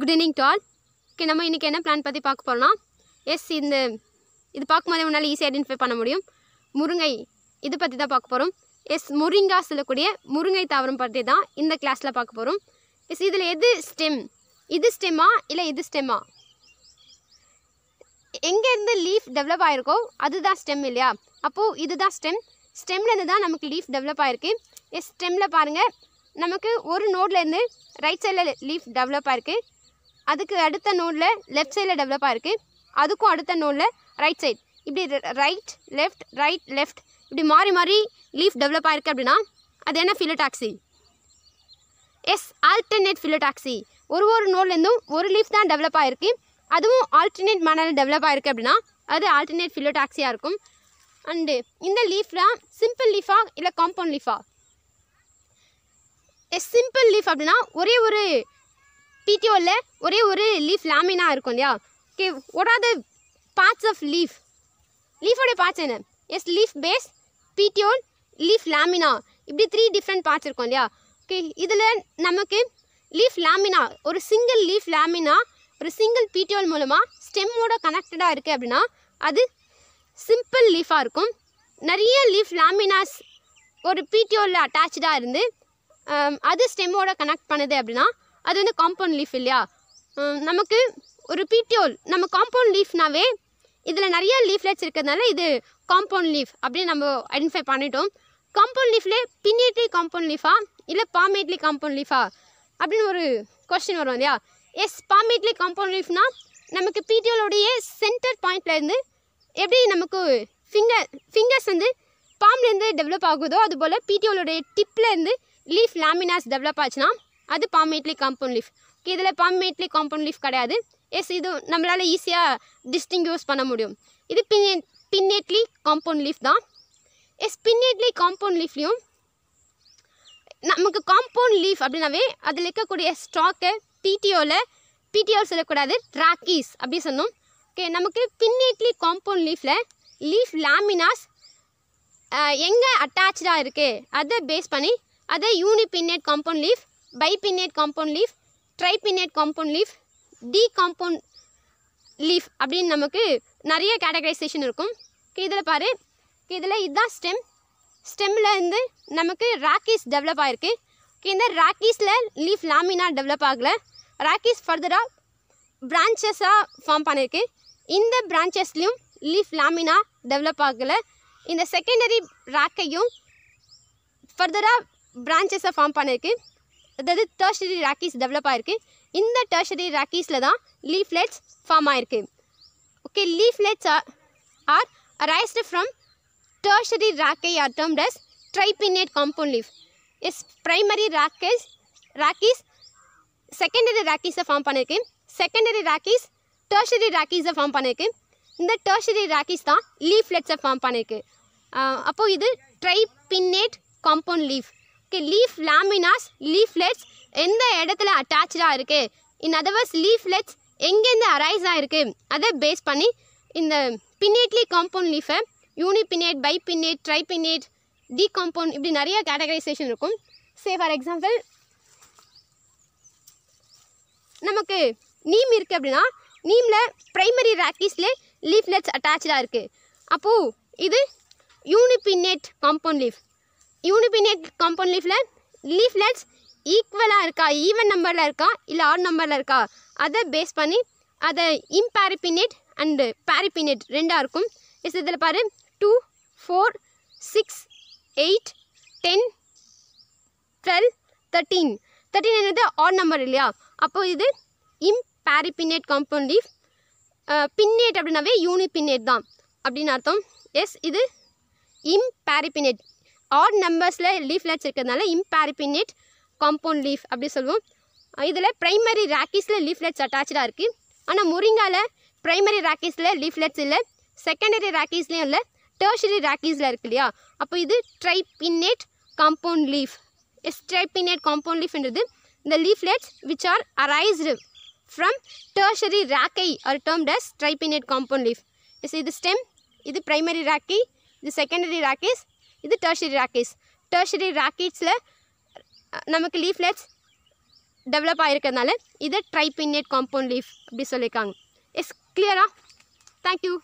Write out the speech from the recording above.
good evening to all okay நம்ம இன்றைக்கி என்ன பிளான் பற்றி பார்க்க போகிறோம்னா எஸ் இந்த இது பார்க்கும்போதே உன்னால் ஈஸியாக ஐடென்டிஃபை பண்ண முடியும் முருங்கை இது பற்றி தான் பார்க்க போகிறோம் எஸ் முருங்கா சொல்லக்கூடிய முருங்கை தாவரம் பற்றி தான் இந்த கிளாஸில் பார்க்க போகிறோம் எஸ் இதில் எது ஸ்டெம் இது ஸ்டெம்மா இல்லை இது ஸ்டெம்மா எங்கேருந்து லீஃப் டெவலப் ஆகிருக்கோ அதுதான் ஸ்டெம் இல்லையா அப்போது இதுதான் ஸ்டெம் ஸ்டெம்லேருந்து தான் நமக்கு லீஃப் டெவலப் ஆகிருக்கு எஸ் ஸ்டெம்மில் பாருங்கள் நமக்கு ஒரு நோட்லேருந்து ரைட் சைடில் லீஃப் டெவலப் ஆகிருக்கு அதுக்கு அடுத்த நோடில் லெஃப்ட் சைடில் டெவலப்பாக இருக்குது அதுக்கும் அடுத்த நோடில் ரைட் சைட் இப்படி ரைட் லெஃப்ட் ரைட் லெஃப்ட் இப்படி மாறி மாறி லீஃப் டெவலப் ஆகிருக்கு அப்படின்னா அது என்ன ஃபிலோடாக்சி எஸ் ஆல்டர்னேட் ஃபிலோடாக்சி ஒரு ஒரு நோட்லேருந்தும் ஒரு லீஃப் தான் டெவலப் ஆகிருக்கு அதுவும் ஆல்டர்னேட் மேனரில் டெவலப் ஆகிருக்கு அப்படின்னா அது ஆல்டர்னேட் ஃபிலோடாக்சியாக இருக்கும் அண்டு இந்த லீஃப்லாம் சிம்பிள் லீஃபாக இல்லை காம்பவுண்ட் லீஃபா எஸ் சிம்பிள் லீஃப் அப்படின்னா ஒரே ஒரு பிடிஓவில் ஒரே ஒரு லீஃப் லேமினாக இருக்கும் இல்லையா okay what are the parts of leaf லீஃபோடைய பார்ட்ஸ் என்ன yes leaf base petiole leaf lamina இப்படி த்ரீ டிஃப்ரெண்ட் பார்ட்ஸ் இருக்கும் இல்லையா ஓகே இதில் நமக்கு லீஃப் லேமினா ஒரு சிங்கிள் லீஃப் லேமினா ஒரு சிங்கிள் பிடிஓல் மூலமாக ஸ்டெம்மோட கனெக்டடாக இருக்குது அப்படின்னா அது சிம்பிள் லீஃபாக இருக்கும் நிறைய லீஃப் லேமினாஸ் ஒரு பிடிஓவில் அட்டாச்சாக இருந்து அது ஸ்டெம்மோட கனெக்ட் பண்ணுது அப்படின்னா அது வந்து காம்பவுண்ட் லீஃப் இல்லையா நமக்கு ஒரு பீட்டியோல் நம்ம காம்பவுண்ட் லீஃப்னாவே இதில் நிறைய லீஃப்லெட்ஸ் இருக்கிறதுனால இது காம்பவுண்ட் லீஃப் அப்படின்னு நம்ம ஐடென்டிஃபை பண்ணிட்டோம் காம்பவுண்ட் லீஃப்லேயே பின்னேட்லி காம்பவுண்ட் லீஃபா இல்லை பாமேட்லி காம்பவுண்ட் லீஃபா அப்படின்னு ஒரு கொஸ்டின் வரும் இல்லையா எஸ் பாமேட்லி காம்பவுண்ட் லீஃப்னா நமக்கு பீட்டியோலுடைய சென்டர் பாயிண்ட்லேருந்து எப்படி நமக்கு ஃபிங்கர் ஃபிங்கர்ஸ் வந்து பாம்லேருந்து டெவலப் ஆகுதோ அதுபோல் பீட்டியோலுடைய டிப்லேருந்து லீஃப் லேமினாஸ் டெவலப் ஆச்சுன்னா அது palmately compound leaf okay இதில் மீட்லி காம்பவுண்ட் லீஃப் கிடையாது எஸ் இது நம்மளால் ஈஸியாக டிஸ்டிங்யூஸ் பண்ண முடியும் இது பின்னே பின்னேட்லி காம்பவுண்ட் லீஃப் தான் எஸ் பின்னேட்லி காம்பவுண்ட் லீஃப்லேயும் நமக்கு காம்பவுண்ட் லீஃப் அப்படின்னாவே அதில் இருக்கக்கூடிய ஸ்டாக்கை பிடிஓவில் பிடிஓ சொல்லக்கூடாது ட்ராக்கீஸ் அப்படி சொன்னோம் ஓகே நமக்கு பின்னேட்லி காம்பவுண்ட் லீஃபில் லீஃப் லேமினாஸ் எங்கே அட்டாச்சாக இருக்குது அதை பேஸ் பண்ணி அதை unipinnate compound leaf bipinnate compound leaf tripinnate compound leaf decompound leaf அப்படின்னு நமக்கு நிறைய கேட்டகரைசேஷன் இருக்கும் இதில் பாரு இதில் இதுதான் ஸ்டெம் ஸ்டெம்மில் இருந்து நமக்கு ராக்கீஸ் டெவலப் ஆகிருக்கு இந்த ராக்கீஸில் லீஃப் லாமினா டெவலப் ஆகலை ராக்கீஸ் ஃபர்தராக பிரான்ச்சஸாக ஃபார்ம் பண்ணியிருக்கு இந்த பிரான்ச்சஸ்லேயும் லீஃப் லாமினா டெவலப் ஆகலை இந்த செகண்டரி ராக்கையும் ஃபர்தராக பிரான்ச்சஸை ஃபார்ம் பண்ணியிருக்கு அதாவது டர்ஷரி ராக்கீஸ் டெவலப் ஆகிருக்கு இந்த டர்ஷரி ராக்கீஸில் தான் லீஃப்லெட்ஸ் ஃபார்ம் ஆகிருக்கு okay leaflets are are arised from tertiary ராக்கை are term as tripinnate compound leaf yes primary rachis rachis secondary ராக்கீஸை ஃபார்ம் பண்ணியிருக்கு செகண்டரி ராக்கீஸ் டர்ஷரி ராக்கீஸை ஃபார்ம் பண்ணியிருக்கு இந்த டர்ஷரி ராக்கீஸ் தான் லீஃப்லெட்ஸை ஃபார்ம் பண்ணியிருக்கு அப்போது இது tripinnate compound leaf leaf laminas leaflets எந்த இடத்துல அட்டாச்சாக இருக்குது இன் அதர்வர்ஸ் லீஃப்லெட்ஸ் எங்கேருந்து அரைஸ் ஆகிருக்கு அதை பேஸ் பண்ணி இந்த பின்னேட்லி காம்பவுண்ட் லீஃபை யூனிபினேட் பின்னேட் டி காம்பவுண்ட் இப்படி நிறைய கேட்டகரைசேஷன் இருக்கும் சே ஃபார் எக்ஸாம்பிள் நமக்கு நீம் இருக்குது அப்படின்னா நீமில் ப்ரைமரி ராக்கீஸில் லீஃப்லெட்ஸ் அட்டாச்சாக இருக்குது அப்போது இது unipinnate compound leaf unipinnate compound leaflet leaflets ஈக்குவலாக இருக்கா ஈவன் நம்பரில் இருக்கா இல்லை ஆட் நம்பரில் இருக்கா அதை பேஸ் பண்ணி அதை இம்பேரிபினேட் அண்டு பேரிபினேட் ரெண்டாக இருக்கும் எஸ் இதில் பாரு two four six eight ten twelve thirteen thirteen என்னது ஆட் நம்பர் இல்லையா அப்போது இது இம்பேரிபினேட் காம்பவுண்ட் லீஃப் பின்னேட் அப்படின்னாவே யூனிபின்னேட் தான் அப்படின்னு அர்த்தம் எஸ் இது இம்பேரிபினேட் ஆட் நம்பர்ஸில் லீஃப்லெட்ஸ் இருக்கிறதுனால இம்பேரிபினேட் காம்பவுண்ட் லீஃப் அப்படி சொல்லுவோம் இதில் ப்ரைமரி ராக்கிஸில் லீஃப்லெட்ஸ் அட்டாச்சாக இருக்குது ஆனால் முருங்காவில் ப்ரைமரி ராக்கிஸில் லீஃப்லெட்ஸ் இல்லை செகண்டரி ராக்கிஸ்லேயும் இல்லை டேர்ஷரி ராக்கிஸில் இருக்கு இல்லையா அப்போ இது tripinnate compound leaf yes tripinnate compound லீஃப்ன்றது இந்த leaflets which are arised from tertiary ராக்கை are term as tripinnate compound leaf yes இது ஸ்டெம் இது ப்ரைமரி ராக்கி இது செகண்டரி ராக்கிஸ் இது டர்ஷரி ராக்கெட்ஸ் டர்ஷரி ராக்கெட்ஸில் நமக்கு லீஃப்லெட்ஸ் டெவலப் ஆகிருக்கிறதுனால இது ட்ரைபின்னேட் காம்பவுண்ட் லீஃப் அப்படி சொல்லியிருக்காங்க இட்ஸ் கிளியரா தேங்க்யூ